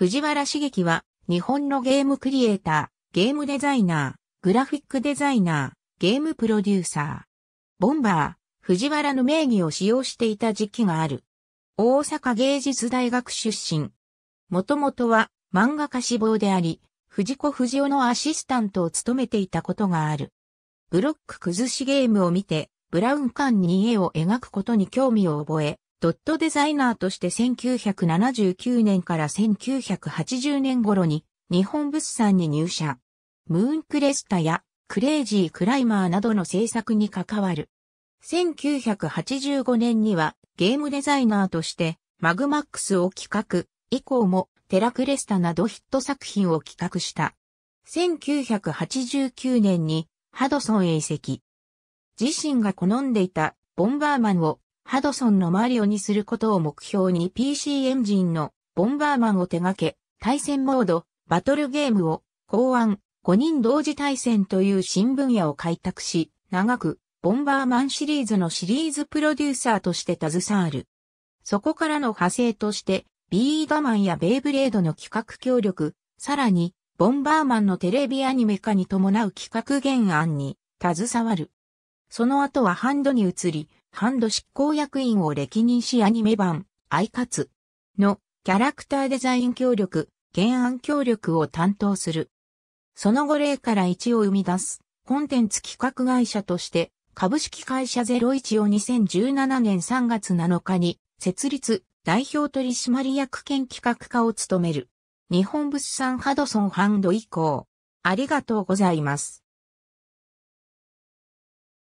藤原茂樹は、日本のゲームクリエイター、ゲームデザイナー、グラフィックデザイナー、ゲームプロデューサー。ボンバー、藤原の名義を使用していた時期がある。大阪芸術大学出身。もともとは漫画家志望であり、藤子不二雄のアシスタントを務めていたことがある。ブロック崩しゲームを見て、ブラウン管に絵を描くことに興味を覚え、ドットデザイナーとして1979年から1980年頃に日本物産に入社。ムーンクレスタやクレイジークライマーなどの制作に関わる。1985年にはゲームデザイナーとしてマグマックスを企画、以降もテラクレスタなどヒット作品を企画した。1989年にハドソンへ移籍。自身が好んでいたボンバーマンをハドソンのマリオにすることを目標に PC エンジンのボンバーマンを手掛け、対戦モード、バトルゲームを考案、5人同時対戦という新分野を開拓し、長く、ボンバーマンシリーズのシリーズプロデューサーとして携わる。そこからの派生として、ビーダマンやベイブレードの企画協力、さらに、ボンバーマンのテレビアニメ化に伴う企画原案に携わる。その後はハンドに移り、ハンド執行役員を歴任しアニメ版、アイカツのキャラクターデザイン協力、原案協力を担当する。その後例から1を生み出す、コンテンツ企画会社として、株式会社01を2017年3月7日に、設立、代表取締役兼企画課を務める。日本物産ハドソンハンド以降。ありがとうございます。